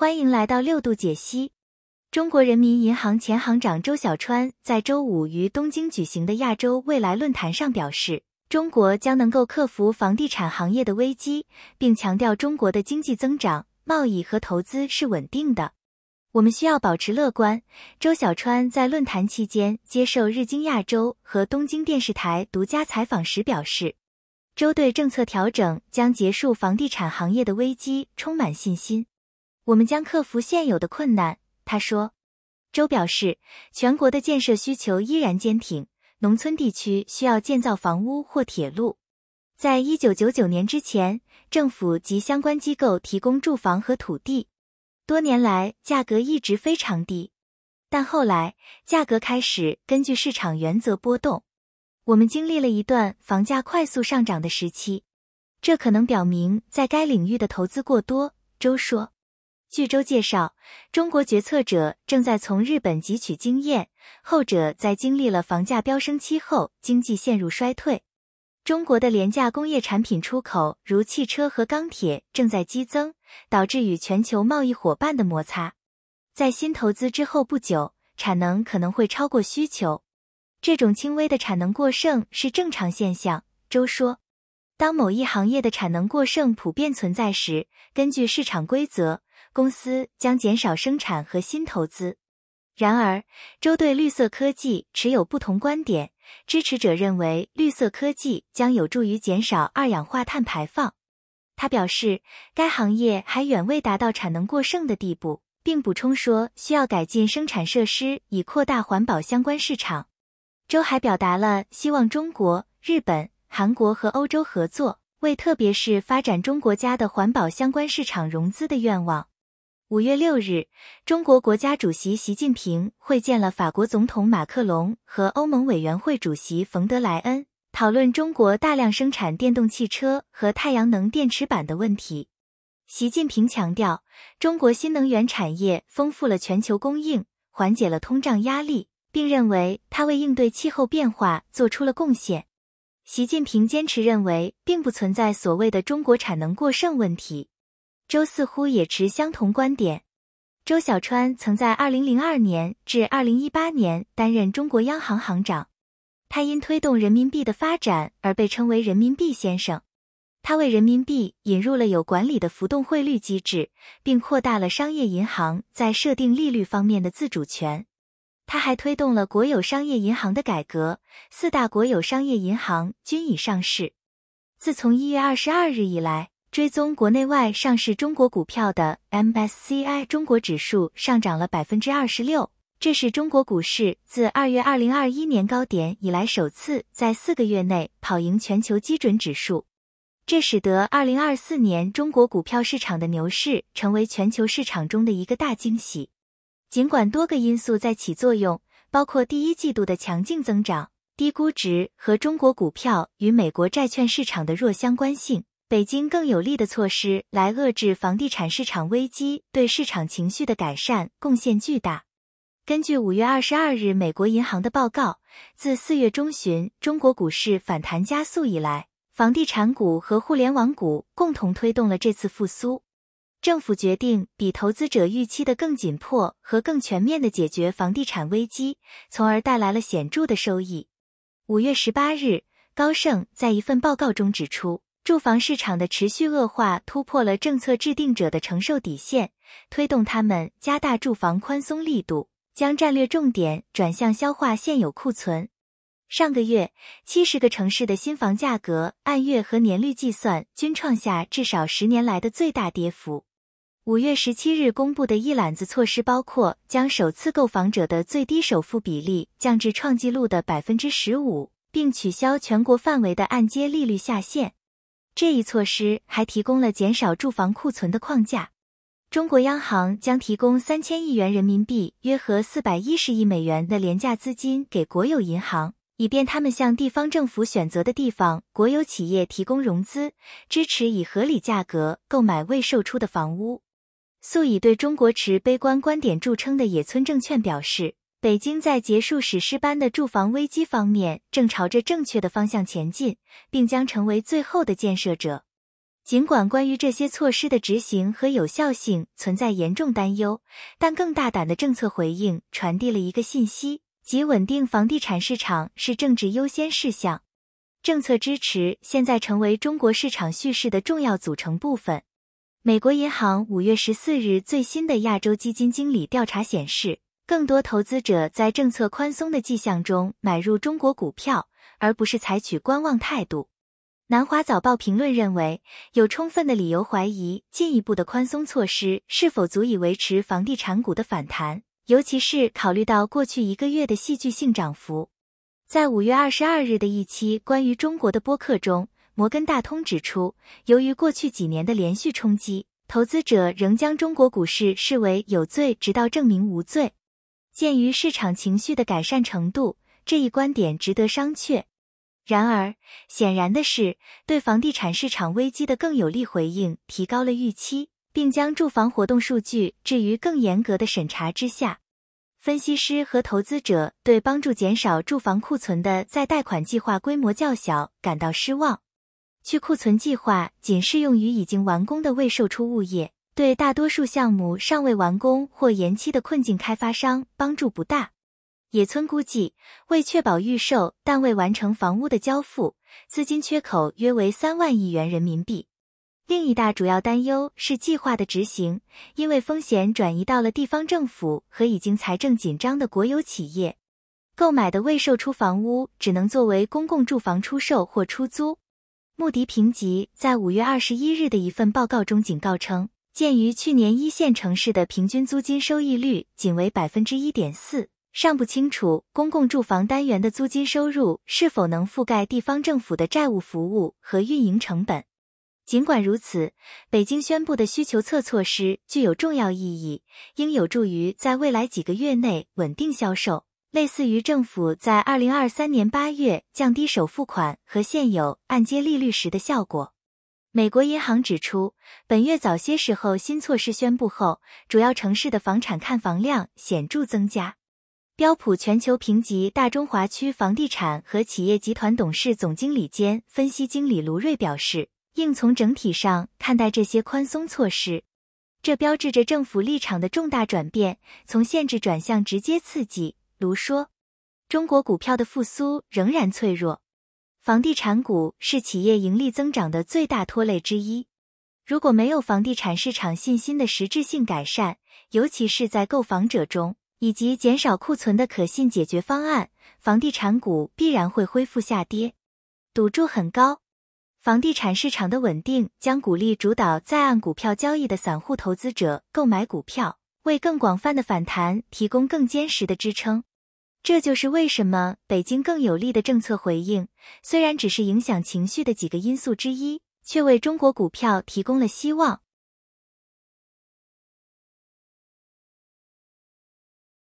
欢迎来到六度解析。中国人民银行前行长周小川在周五于东京举行的亚洲未来论坛上表示，中国将能够克服房地产行业的危机，并强调中国的经济增长、贸易和投资是稳定的。我们需要保持乐观。周小川在论坛期间接受日经亚洲和东京电视台独家采访时表示，周对政策调整将结束房地产行业的危机充满信心。我们将克服现有的困难，他说。周表示，全国的建设需求依然坚挺，农村地区需要建造房屋或铁路。在一九九九年之前，政府及相关机构提供住房和土地，多年来价格一直非常低。但后来价格开始根据市场原则波动，我们经历了一段房价快速上涨的时期，这可能表明在该领域的投资过多，周说。据周介绍，中国决策者正在从日本汲取经验，后者在经历了房价飙升期后，经济陷入衰退。中国的廉价工业产品出口，如汽车和钢铁，正在激增，导致与全球贸易伙伴的摩擦。在新投资之后不久，产能可能会超过需求。这种轻微的产能过剩是正常现象，周说。当某一行业的产能过剩普遍存在时，根据市场规则。公司将减少生产和新投资。然而，周对绿色科技持有不同观点。支持者认为绿色科技将有助于减少二氧化碳排放。他表示，该行业还远未达到产能过剩的地步，并补充说需要改进生产设施以扩大环保相关市场。周还表达了希望中国、日本、韩国和欧洲合作，为特别是发展中国家的环保相关市场融资的愿望。五月六日，中国国家主席习近平会见了法国总统马克龙和欧盟委员会主席冯德莱恩，讨论中国大量生产电动汽车和太阳能电池板的问题。习近平强调，中国新能源产业丰富了全球供应，缓解了通胀压力，并认为它为应对气候变化做出了贡献。习近平坚持认为，并不存在所谓的中国产能过剩问题。周似乎也持相同观点。周小川曾在二零零二年至二零一八年担任中国央行行长，他因推动人民币的发展而被称为“人民币先生”。他为人民币引入了有管理的浮动汇率机制，并扩大了商业银行在设定利率方面的自主权。他还推动了国有商业银行的改革，四大国有商业银行均已上市。自从一月二十二日以来。追踪国内外上市中国股票的 MSCI 中国指数上涨了百分之二十六，这是中国股市自二月二零二一年高点以来首次在四个月内跑赢全球基准指数。这使得二零二四年中国股票市场的牛市成为全球市场中的一个大惊喜。尽管多个因素在起作用，包括第一季度的强劲增长、低估值和中国股票与美国债券市场的弱相关性。北京更有力的措施来遏制房地产市场危机，对市场情绪的改善贡献巨大。根据五月二十二日美国银行的报告，自四月中旬中国股市反弹加速以来，房地产股和互联网股共同推动了这次复苏。政府决定比投资者预期的更紧迫和更全面的解决房地产危机，从而带来了显著的收益。五月十八日，高盛在一份报告中指出。住房市场的持续恶化突破了政策制定者的承受底线，推动他们加大住房宽松力度，将战略重点转向消化现有库存。上个月，七十个城市的新房价格按月和年率计算均创下至少十年来的最大跌幅。五月十七日公布的“一揽子”措施包括将首次购房者的最低首付比例降至创纪录的百分之十五，并取消全国范围的按揭利率下限。这一措施还提供了减少住房库存的框架。中国央行将提供三千亿元人民币（约合四百一十亿美元）的廉价资金给国有银行，以便他们向地方政府选择的地方国有企业提供融资，支持以合理价格购买未售出的房屋。素以对中国持悲观观点著称的野村证券表示。北京在结束史诗般的住房危机方面正朝着正确的方向前进，并将成为最后的建设者。尽管关于这些措施的执行和有效性存在严重担忧，但更大胆的政策回应传递了一个信息：即稳定房地产市场是政治优先事项。政策支持现在成为中国市场叙事的重要组成部分。美国银行五月十四日最新的亚洲基金经理调查显示。更多投资者在政策宽松的迹象中买入中国股票，而不是采取观望态度。南华早报评论认为，有充分的理由怀疑进一步的宽松措施是否足以维持房地产股的反弹，尤其是考虑到过去一个月的戏剧性涨幅。在五月二十二日的一期关于中国的播客中，摩根大通指出，由于过去几年的连续冲击，投资者仍将中国股市视为有罪，直到证明无罪。鉴于市场情绪的改善程度，这一观点值得商榷。然而，显然的是，对房地产市场危机的更有力回应提高了预期，并将住房活动数据置于更严格的审查之下。分析师和投资者对帮助减少住房库存的再贷款计划规模较小感到失望。去库存计划仅适用于已经完工的未售出物业。对大多数项目尚未完工或延期的困境开发商帮助不大。野村估计，为确保预售但未完成房屋的交付，资金缺口约为三万亿元人民币。另一大主要担忧是计划的执行，因为风险转移到了地方政府和已经财政紧张的国有企业。购买的未售出房屋只能作为公共住房出售或出租。穆迪评级在五月二十一日的一份报告中警告称。鉴于去年一线城市的平均租金收益率仅为百分之一点四，尚不清楚公共住房单元的租金收入是否能覆盖地方政府的债务服务和运营成本。尽管如此，北京宣布的需求侧措施具有重要意义，应有助于在未来几个月内稳定销售，类似于政府在二零二三年八月降低首付款和现有按揭利率时的效果。美国银行指出，本月早些时候新措施宣布后，主要城市的房产看房量显著增加。标普全球评级大中华区房地产和企业集团董事总经理兼分析经理卢瑞表示，应从整体上看待这些宽松措施，这标志着政府立场的重大转变，从限制转向直接刺激。卢说，中国股票的复苏仍然脆弱。房地产股是企业盈利增长的最大拖累之一。如果没有房地产市场信心的实质性改善，尤其是在购房者中以及减少库存的可信解决方案，房地产股必然会恢复下跌。赌注很高，房地产市场的稳定将鼓励主导在岸股票交易的散户投资者购买股票，为更广泛的反弹提供更坚实的支撑。这就是为什么北京更有力的政策回应，虽然只是影响情绪的几个因素之一，却为中国股票提供了希望。